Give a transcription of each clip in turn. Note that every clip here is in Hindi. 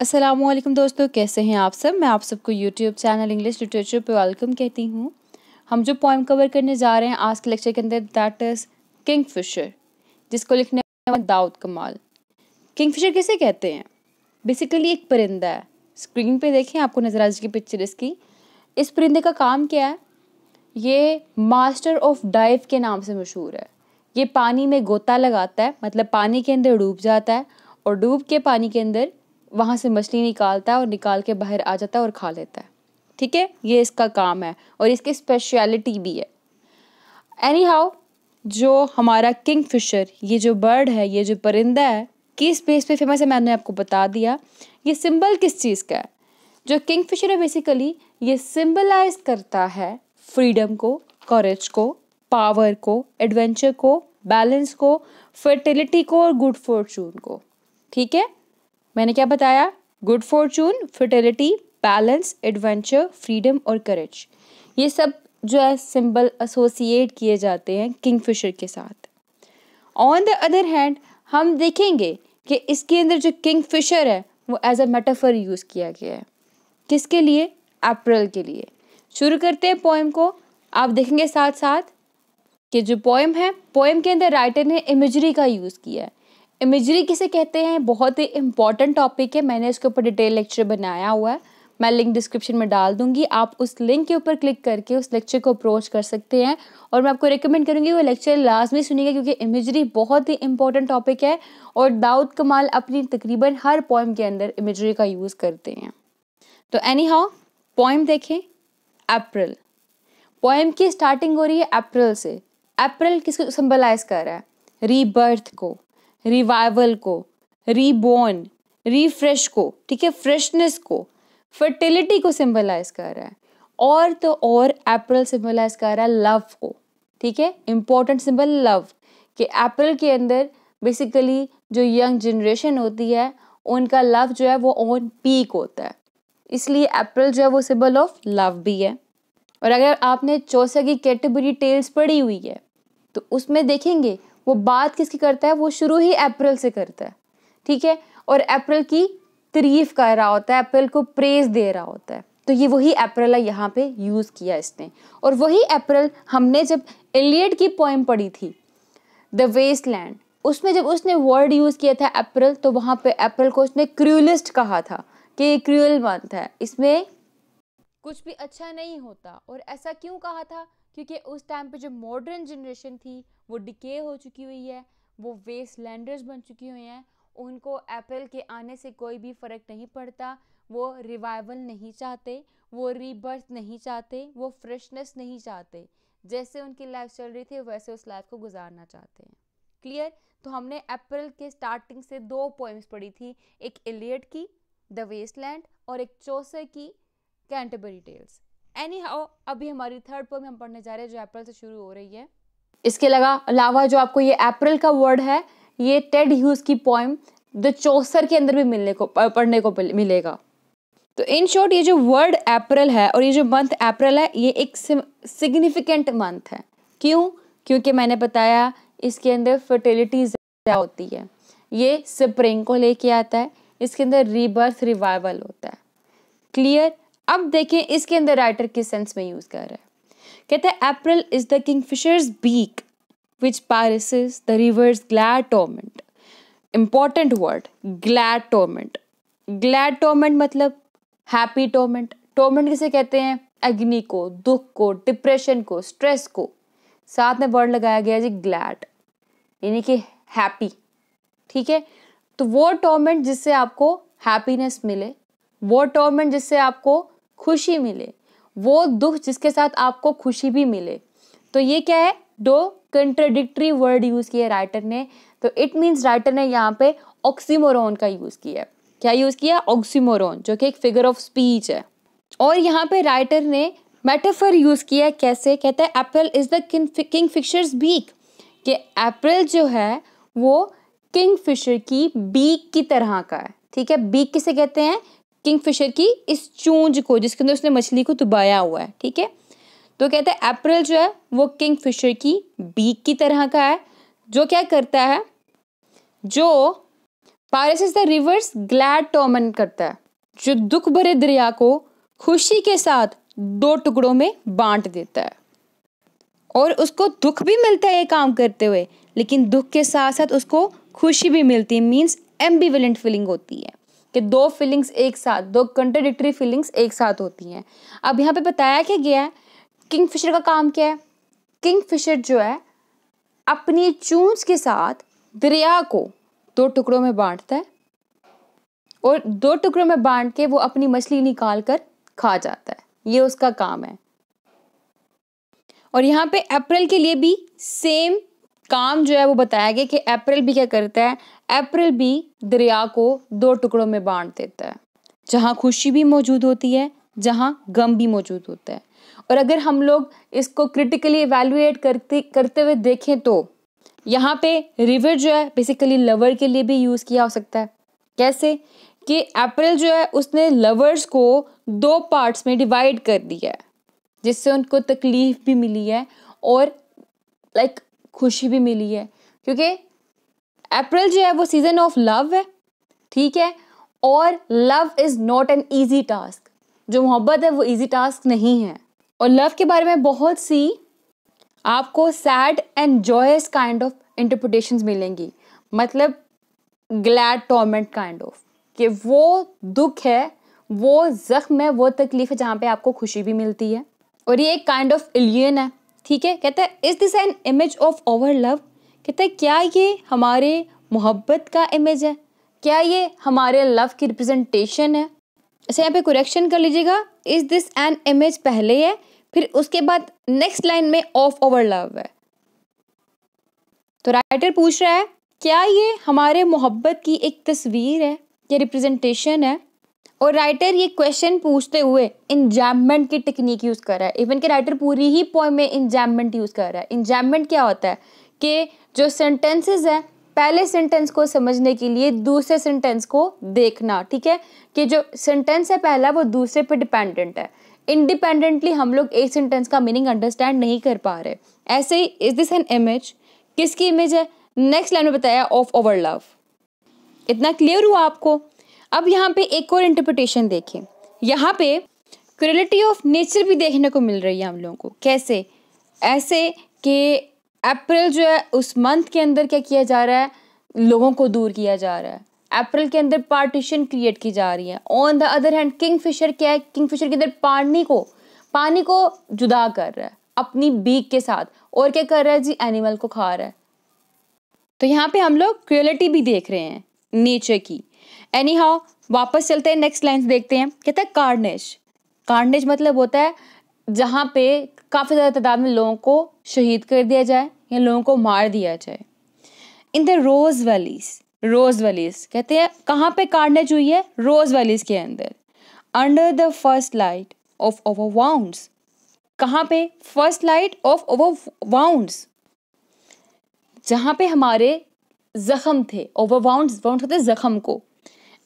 असलम दोस्तों कैसे हैं आप सब मैं आप सबको यूट्यूब चैनल इंग्लिश लिटरेचर पे वेलकम कहती हूँ हम जो पॉइम कवर करने जा रहे हैं आज के लेक्चर के अंदर दैट इज़ किंग फिशर जिसको लिखने दाऊद कमाल किंग फिशर किसे कहते हैं बेसिकली एक परिंदा है स्क्रीन पे देखें आपको नज़र आज की पिक्चर इसकी इस परिंदे का काम क्या है ये मास्टर ऑफ डाइव के नाम से मशहूर है ये पानी में गोता लगाता है मतलब पानी के अंदर डूब जाता है और डूब के पानी के अंदर वहाँ से मछली निकालता है और निकाल के बाहर आ जाता है और खा लेता है ठीक है ये इसका काम है और इसकी स्पेशलिटी भी है एनी हाउ जो हमारा किंग फिशर ये जो बर्ड है ये जो परिंदा है किस बेस पे फेमस है मैंने आपको बता दिया ये सिंबल किस चीज़ का है जो किंग फिशर है बेसिकली ये सिंबलाइज करता है फ्रीडम को कॉरेज को पावर को एडवेंचर को बैलेंस को फर्टिलिटी को और गुड फॉर्चून को ठीक है मैंने क्या बताया good fortune fertility balance adventure freedom और करेज ये सब जो है सिंबल एसोसिएट किए जाते हैं किंगफिशर के साथ ऑन द अदर हैंड हम देखेंगे कि इसके अंदर जो किंगफिशर है वो एज अ मेटाफर यूज़ किया गया है किसके लिए अप्रैल के लिए शुरू करते हैं पोएम को आप देखेंगे साथ साथ कि जो पोएम है पोएम के अंदर राइटर ने इमेजरी का यूज़ किया है इमेजरी किसे कहते हैं बहुत ही इंपॉर्टेंट टॉपिक है मैंने इसके ऊपर डिटेल लेक्चर बनाया हुआ है मैं लिंक डिस्क्रिप्शन में डाल दूंगी आप उस लिंक के ऊपर क्लिक करके उस लेक्चर को अप्रोच कर सकते हैं और मैं आपको रिकमेंड करूंगी वो लेक्चर लाजमी सुनिएगा क्योंकि इमेजरी बहुत ही इंपॉर्टेंट टॉपिक है और दाऊद कमाल अपनी तकरीबन हर पॉइम के अंदर इमेजरी का यूज़ करते हैं तो एनी हाउ पॉइम देखें अप्रैल पॉइम की स्टार्टिंग हो रही है अप्रैल से अप्रैल किसको सिम्बलाइज कर रहा है रीबर्थ को रिवाइवल को रीबोर्न रिफ्रेश को ठीक है फ्रेशनेस को फर्टिलिटी को सिंबलाइज कर रहा है और तो और अप्रैल सिंबलाइज कर रहा है लव को ठीक है इम्पोर्टेंट सिंबल लव कि अप्रैल के अंदर बेसिकली जो यंग जनरेशन होती है उनका लव जो है वो ऑन पीक होता है इसलिए अप्रैल जो है वो सिंबल ऑफ लव भी है और अगर आपने चौसा की कैटेगरी टेल्स पढ़ी हुई है तो उसमें देखेंगे वो बात किसकी करता है वो शुरू ही अप्रैल से करता है ठीक है और अप्रैल की तरीफ कर रहा होता है अप्रैल को प्रेज दे रहा होता है तो ये वही अप्रैल यहाँ पे यूज़ किया इसने और वही अप्रैल हमने जब एलियड की पोइम पढ़ी थी द वेस्ट लैंड उसमें जब उसने वर्ड यूज़ किया था अप्रैल तो वहाँ पे अप्रैल को उसने क्रूलिस्ट कहा था कि ये क्रूअल मंथ है इसमें कुछ भी अच्छा नहीं होता और ऐसा क्यों कहा था क्योंकि उस टाइम पे जो मॉडर्न जनरेशन थी वो डिके हो चुकी हुई है वो वेस्ट लैंडर्स बन चुकी हुई हैं उनको एप्पल के आने से कोई भी फ़र्क नहीं पड़ता वो रिवाइवल नहीं चाहते वो रीबर्थ नहीं चाहते वो फ्रेशनेस नहीं चाहते जैसे उनकी लाइफ चल रही थी वैसे उस लाइफ को गुजारना चाहते हैं क्लियर तो हमने अप्रैल के स्टार्टिंग से दो पोइम्स पढ़ी थी एक एलियट की द वेस्ट लैंड और एक चौसे की कैंटबरी टेल्स एनी हाउ अभी हमारी थर्ड पोएम हम पढ़ने जा रहे हैं जो अप्रैल से शुरू हो रही है इसके अलावा अलावा जो आपको ये अप्रैल का वर्ड है ये टेड ह्यूज की पोएम द चौसर के अंदर भी मिलने को पढ़ने को मिलेगा तो इन शॉर्ट ये जो वर्ड अप्रैल है और ये जो मंथ अप्रैल है ये एक सिग्निफिकेंट मंथ है क्यों क्योंकि मैंने बताया इसके अंदर फर्टिलिटी ज़्यादा होती है ये स्प्रिंग को लेके आता है इसके अंदर रिबर्थ रिवाइवल होता है क्लियर अब देखें इसके अंदर राइटर किस सेंस में यूज़ कर रहा है कहते हैं April is the kingfisher's beak which pierces the river's torment important word glad torment glad torment मतलब हैप्पी टोमेंट टोमेंट किसे कहते हैं अग्नि को दुख को डिप्रेशन को स्ट्रेस को साथ में वर्ड लगाया गया जी ग्लैड यानी कि हैप्पी ठीक है तो वो टोमेंट जिससे आपको हैप्पीनेस मिले वो टोमेंट जिससे आपको खुशी मिले वो दुख जिसके साथ आपको खुशी भी मिले तो ये क्या है दो कंट्रडिक्ट्री वर्ड यूज़ किया राइटर ने तो इट मीन्स राइटर ने यहाँ पे ऑक्सीमोरोन का यूज़ किया है क्या यूज़ किया ऑक्सीमोरोन जो कि एक फिगर ऑफ स्पीच है और यहाँ पे राइटर ने मेटाफर यूज़ किया कैसे कहता है apple is the kingfisher's beak कि एप्पल जो है वो किंग फिशर की बीक की तरह का है ठीक है बीक किसे कहते हैं किंगफिशर की इस चूंज को जिसके अंदर उसने मछली को दुबाया हुआ है ठीक है तो कहते हैं अप्रैल जो है वो किंगफिशर की बीक की तरह का है जो क्या करता है जो is the river's glad torment करता है जो दुख भरे दरिया को खुशी के साथ दो टुकड़ों में बांट देता है और उसको दुख भी मिलता है ये काम करते हुए लेकिन दुख के साथ साथ उसको खुशी भी मिलती है मीन्स एम्बिवेलेंट फीलिंग होती है कि दो फीलिंग्स एक साथ दो कंट्रडिक्टरी फीलिंग्स एक साथ होती हैं अब यहाँ पे बताया क्या गया है किंग फिशर का काम क्या है किंग फिशर जो है अपनी चूंज के साथ दरिया को दो टुकड़ों में बांटता है और दो टुकड़ों में बांट के वो अपनी मछली निकाल कर खा जाता है ये उसका काम है और यहाँ पे अप्रैल के लिए भी सेम काम जो है वो बताया गया कि अप्रैल भी क्या करता है अप्रैल भी दरिया को दो टुकड़ों में बांट देता है जहाँ खुशी भी मौजूद होती है जहाँ गम भी मौजूद होता है और अगर हम लोग इसको क्रिटिकली एवेलुएट करते करते हुए देखें तो यहाँ पे रिवर जो है बेसिकली लवर के लिए भी यूज़ किया हो सकता है कैसे कि अप्रैल जो है उसने लवर्स को दो पार्ट्स में डिवाइड कर दिया है जिससे उनको तकलीफ भी मिली है और लाइक खुशी भी मिली है क्योंकि अप्रैल जो है वो सीजन ऑफ लव है ठीक है और love is not an easy task जो मोहब्बत है वो ईजी टास्क नहीं है और लव के बारे में बहुत सी आपको sad and joyous kind of interpretation मिलेंगी मतलब ग्लैड टॉर्मेंट काइंड ऑफ कि वो दुख है वो ज़ख्म है वो तकलीफ है जहाँ पे आपको खुशी भी मिलती है और ये एक काइंड ऑफ एलियन है ठीक है कहते हैं is this an image of our love कहते है क्या ये हमारे मोहब्बत का इमेज है क्या ये हमारे लव की रिप्रेजेंटेशन है ऐसे यहाँ पे करेक्शन कर लीजिएगा इज़ दिस एन इमेज पहले है फिर उसके बाद नेक्स्ट लाइन में ऑफ ओवर लव है तो राइटर पूछ रहा है क्या ये हमारे मोहब्बत की एक तस्वीर है या रिप्रेजेंटेशन है और राइटर ये क्वेश्चन पूछते हुए इंजाममेंट की टेक्निक यूज़ कर रहा है इवन के राइटर पूरी ही पॉइंट में इंजाममेंट यूज़ कर रहा है इंजाममेंट क्या होता है कि जो सेंटेंसेस हैं पहले सेंटेंस को समझने के लिए दूसरे सेंटेंस को देखना ठीक है कि जो सेंटेंस है पहला वो दूसरे पे डिपेंडेंट है इंडिपेंडेंटली हम लोग एक सेंटेंस का मीनिंग अंडरस्टैंड नहीं कर पा रहे ऐसे ही इज दिस एन इमेज किसकी इमेज है नेक्स्ट लाइन में बताया ऑफ ओवर लव इतना क्लियर हुआ आपको अब यहाँ पे एक और इंटरप्रिटेशन देखें यहाँ पे क्रियलिटी ऑफ नेचर भी देखने को मिल रही है हम लोगों को कैसे ऐसे कि अप्रैल जो है उस मंथ के अंदर क्या किया जा रहा है लोगों को दूर किया जा रहा है अप्रैल के अंदर पार्टीशन क्रिएट की जा रही है on the other hand kingfisher क्या है किंग फिशर के अंदर पानी को पानी को जुदा कर रहा है अपनी बीक के साथ और क्या कर रहा है जी एनिमल को खा रहा है तो यहाँ पे हम लोग क्रियलिटी भी देख रहे हैं नेचर की एनी हाउ वापस चलते हैं नेक्स्ट लाइन देखते हैं कहते हैं कार्डनेज कार्डनेज मतलब होता है जहाँ पे काफ़ी ज़्यादा तादाद में लोगों को शहीद कर दिया जाए या लोगों को मार दिया जाए इन द रोज़ वैलीस रोज़ वैलीस कहते हैं कहाँ पे कार्नेज हुई है रोज़ वैलीज के अंदर under the first light of our wound कहाँ पे first light of our wound जहाँ पे हमारे जख्म थे ओवर वाउंड होते जख्म को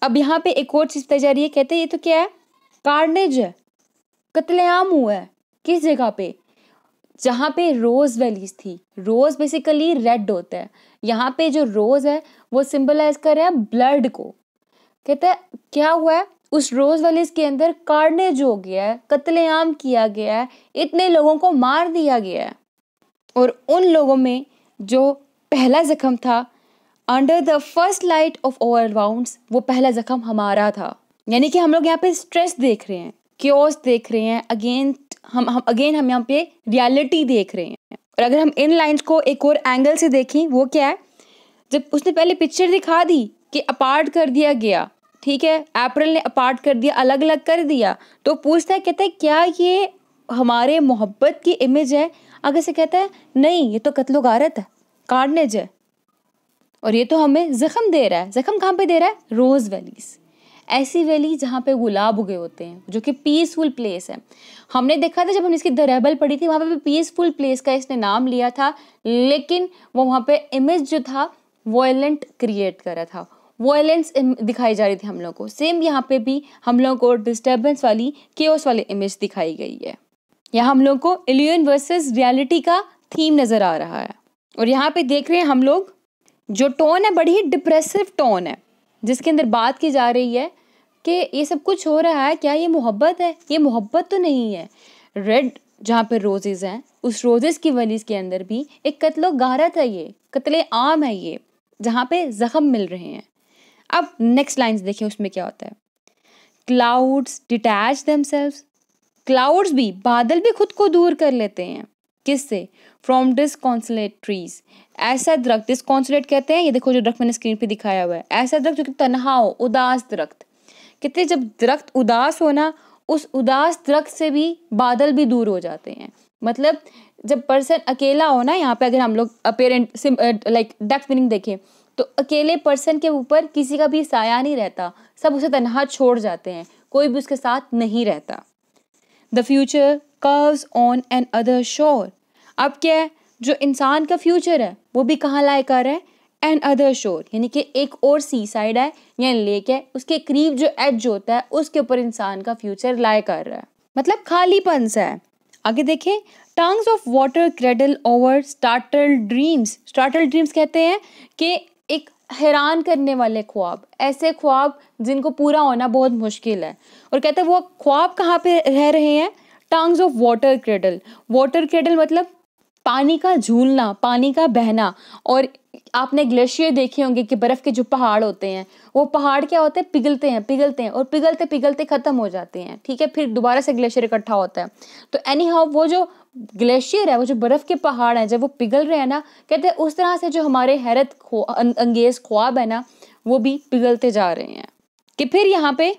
अब यहाँ पे एक और चीज़ बताई जा रही है कहते हैं ये तो क्या है कार्नेज है कतलेआम हुआ है किस जगह पे जहाँ पे रोज़ वैलीज थी रोज़ बेसिकली रेड होता है यहाँ पे जो रोज़ है वो सिंबलाइज कर रहा है ब्लड को कहते हैं क्या हुआ है उस रोज़ वैलीज के अंदर कार्नेज हो गया है कत्लेआम किया गया है इतने लोगों को मार दिया गया है और उन लोगों में जो पहला ज़ख्म था under the first light of our wound वो पहला ज़ख्म हमारा था यानी कि हम लोग यहाँ पे स्ट्रेस देख रहे हैं क्योस देख रहे हैं अगेन हम हम अगेन हम यहाँ पे रियलिटी देख रहे हैं और अगर हम इन लाइंस को एक और एंगल से देखें वो क्या है जब उसने पहले पिक्चर दिखा दी कि अपार्ट कर दिया गया ठीक है अप्रैल ने अपार्ट कर दिया अलग अलग कर दिया तो पूछता है कहता है क्या ये हमारे मोहब्बत की इमेज है अगर से कहता है नहीं ये तो कत्लो गारत है कार्डनेज है और ये तो हमें जख्म दे रहा है जख्म कहाँ पे दे रहा है रोज़ वैलीज़ ऐसी वैली जहाँ पे गुलाब उगे होते हैं जो कि पीसफुल प्लेस है हमने देखा था जब हम इसकी दरहबल पढ़ी थी वहाँ पे भी पीसफुल प्लेस का इसने नाम लिया था लेकिन वो वहाँ पे इमेज जो था वॉयलेंट क्रिएट करा था वॉयलेंस दिखाई जा रही थी हम लोगों को सेम यहाँ पे भी हम लोगों को डिस्टर्बेंस वाली केओस वाली इमेज दिखाई गई है यहाँ हम लोग को एलियन वर्सेस रियलिटी का थीम नज़र आ रहा है और यहाँ पे देख रहे हैं हम लोग जो टोन है बड़ी ही डिप्रेसिव टोन है जिसके अंदर बात की जा रही है कि ये सब कुछ हो रहा है क्या ये मोहब्बत है ये मोहब्बत तो नहीं है रेड जहाँ पर रोजेज़ हैं उस रोजेज़ की वलीस के अंदर भी एक कत्लो गारत है ये कत्ल आम है ये जहाँ पे ज़ख़म मिल रहे हैं अब नेक्स्ट लाइंस देखें उसमें क्या होता है क्लाउड्स डिटैच दमसेल्व क्लाउड्स भी बादल भी खुद को दूर कर लेते हैं किससे फ्रॉम डिसकॉन्सलेट ट्रीज ऐसा दरख्त डिसकॉन्सलेट कहते हैं ये देखो जो दरख्त मैंने स्क्रीन पे दिखाया हुआ है ऐसा दरख्त जो कि तनहा हो उदास दरख्त कितने जब दरख्त उदास होना उस उदास दरख्त से भी बादल भी दूर हो जाते हैं मतलब जब पर्सन अकेला हो ना यहाँ पे अगर हम लोग अपेरेंट लाइक डेप्थ मीनिंग देखें तो अकेले पर्सन के ऊपर किसी का भी साया नहीं रहता सब उसे तनहा छोड़ जाते हैं कोई भी उसके साथ नहीं रहता the future curves on another shore अब क्या है जो इंसान का फ्यूचर है वो भी कहाँ लाए कर है एंड अदर शोर यानी कि एक और सी साइड है या लेक है उसके करीब जो एज होता है उसके ऊपर इंसान का फ्यूचर लाए कर रहा है मतलब खालीपन सा है आगे देखें tongues of water cradle our startled dreams startled dreams कहते हैं कि एक हैरान करने वाले ख्वाब ऐसे ख्वाब जिनको पूरा होना बहुत मुश्किल है और कहते हैं वो ख्वाब कहाँ पे रह रहे हैं tongues of water cradle water cradle मतलब पानी का झूलना पानी का बहना और आपने ग्लेशियर देखे होंगे कि बर्फ़ के जो पहाड़ होते हैं वो पहाड़ क्या होते हैं पिघलते हैं पिघलते हैं और पिघलते पिघलते ख़त्म हो जाते हैं ठीक है फिर दोबारा से ग्लेशियर इकट्ठा होता है तो एनी हाउ वो जो ग्लेशियर है वो जो बर्फ़ के पहाड़ हैं जब वो पिघल रहे हैं ना कहते हैं उस तरह से जो हमारे हैरत अं-, अंगेज़ ख्वाब है ना वो भी पिघलते जा रहे हैं कि फिर यहाँ पे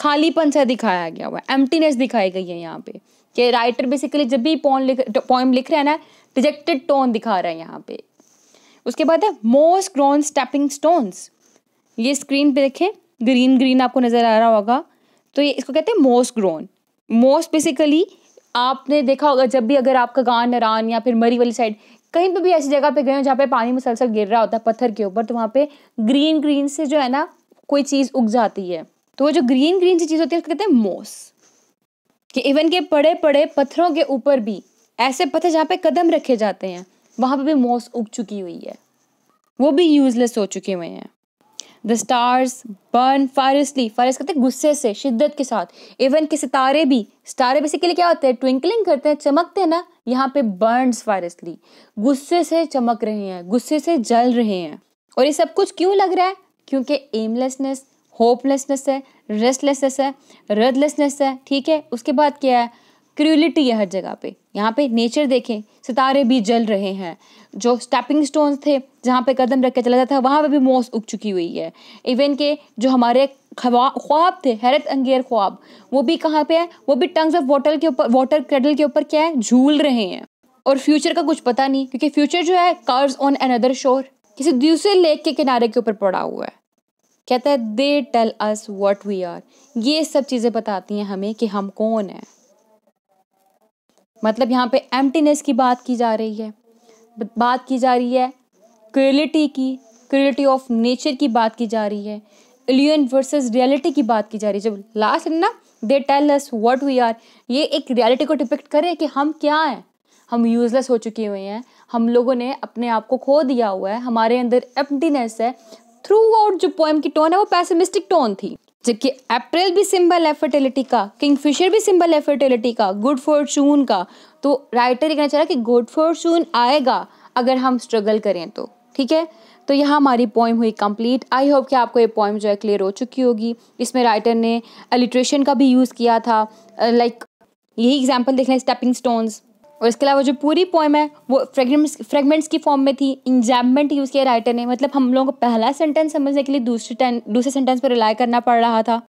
खालीपन सा दिखाया गया हुआ है एम्प्टीनेस दिखाई गई है यहाँ पे कि राइटर बेसिकली जब भी पॉइंट लिख पॉइम लिख रहे हैं ना रिजेक्टेड टोन दिखा रहा है यहाँ पे उसके बाद है मोस्ट ग्रोन स्टेपिंग स्टोन्स ये स्क्रीन पे देखें ग्रीन ग्रीन आपको नज़र आ रहा होगा तो ये इसको कहते हैं मोस्ट ग्रोन मोस्ट बेसिकली आपने देखा होगा जब भी अगर आपका गान नरान या फिर मरी वाली साइड कहीं पे भी ऐसी जगह पे गए हो जहाँ पे पानी मुसलसल गिर रहा होता है पत्थर के ऊपर तो वहाँ पे ग्रीन ग्रीन से जो है ना कोई चीज़ उग जाती है तो वो जो ग्रीन ग्रीन सी चीज़ होती है उसको कहते हैं मोस कि इवन के पड़े पड़े पत्थरों के ऊपर भी ऐसे पत्थर जहाँ पे कदम रखे जाते हैं वहाँ पर भी मॉस उग चुकी हुई है वो भी यूजलेस हो चुके हुए हैं the stars burn fiercely fierce कहते हैं गुस्से से शिद्दत के साथ इवन के सितारे भी सितारे बेसिकली क्या होते हैं ट्विंकलिंग करते हैं चमकते हैं ना यहाँ पे बर्नस फायरसली गुस्से से चमक रहे हैं गुस्से से जल रहे हैं और ये सब कुछ क्यों लग रहा है क्योंकि एमलेसनेस होपलेसनेस है रेस्टलेसनेस है रदलेसनेस है ठीक है उसके बाद क्या है क्रियलिटी है हर जगह पे यहाँ पे नेचर देखें सितारे भी जल रहे हैं जो स्टेपिंग स्टोन्स थे जहाँ पे कदम रख के चला जाता है वहाँ पे भी मौस उग चुकी हुई है इवन के जो हमारे ख्वाब थे हैरत अंगेर ख्वाब वो भी कहाँ पे है वो भी टंग्स ऑफ वाटर के ऊपर वाटर क्रेडल के ऊपर क्या है झूल रहे हैं और फ्यूचर का कुछ पता नहीं क्योंकि फ्यूचर जो है कार्स ऑन अनदर शोर किसी दूसरे लेक के किनारे के ऊपर पड़ा हुआ है कहता है they tell us what we are ये सब चीज़ें बताती हैं हमें कि हम कौन हैं मतलब यहाँ पे एम्प्टीनेस की बात की जा रही है बात की जा रही है क्रियलिटी की क्रियलिटी ऑफ नेचर की बात की जा रही है एलियन वर्सेस रियलिटी की बात की जा रही है जब लास्ट ना they tell us what we are ये एक रियलिटी को डिपेक्ट करें कि हम क्या हैं हम यूज़लेस हो चुके हुए हैं हम लोगों ने अपने आप को खो दिया हुआ है हमारे अंदर एम्प्टीनेस है थ्रू आउट जो पोएम की टोन है वो पैसमिस्टिक टोन थी जबकि अप्रैल भी सिंबल है फर्टिलिटी का किंगफिशर भी सिंबल है फर्टिलिटी का गुड फॉर्चून का तो राइटर ये कहना चाह रहा है कि गुड फॉर्चून आएगा अगर हम स्ट्रगल करें तो ठीक है तो यहाँ हमारी पॉइम हुई कंप्लीट आई होप कि आपको ये पोइम जो है क्लियर हो चुकी होगी इसमें राइटर ने एलिट्रेशन का भी यूज़ किया था लाइक uh, यही एग्जाम्पल देख लें स्टेपिंग स्टोन्स और इसके अलावा जो पूरी पोएम है वो फ्रेगमेंट्स फ्रेगमेंट्स की फॉर्म में थी इंजाममेंट यूज़ किया राइटर ने मतलब हम लोगों को पहला सेंटेंस समझने के लिए दूसरे दूसरे सेंटेंस पर रिलाई करना पड़ रहा था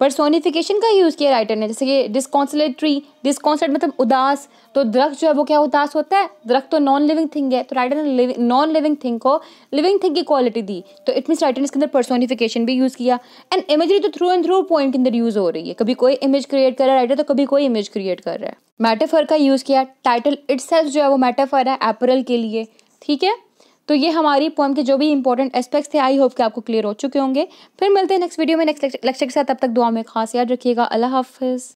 परसोनिफिकेशन का यूज़ किया राइटर ने जैसे कि डिस्कॉन्सलेट्री डिस्कॉन्सलेट मतलब उदास तो दरख्त जो है वो क्या उदास होता है दरख्त तो नॉन लिविंग थिंग है तो राइटर ने नॉन लिविंग थिंग को लिविंग थिंग की क्वालिटी दी तो इट मीन्स राइटर ने इसके अंदर परसोनिफिकेशन भी यूज़ किया एंड इमेजरी तो थ्रू एंड थ्रू पॉइंट के अंदर यूज़ हो रही है कभी कोई इमेज क्रिएट कर रहा है राइटर तो कभी कोई इमेज क्रिएट कर रहा है मैटाफर का यूज़ किया टाइटल इट्स जो है वो मेटाफर है एपरल के लिए ठीक है तो ये हमारी पोएम के जो भी इंपॉर्टेंट एस्पेक्ट्स थे आई होप कि आपको क्लियर हो चुके होंगे फिर मिलते हैं नेक्स्ट वीडियो में नेक्स्ट लेक्चर के साथ तब तक दुआ में खास याद रखिएगा अल्लाह हाफिज़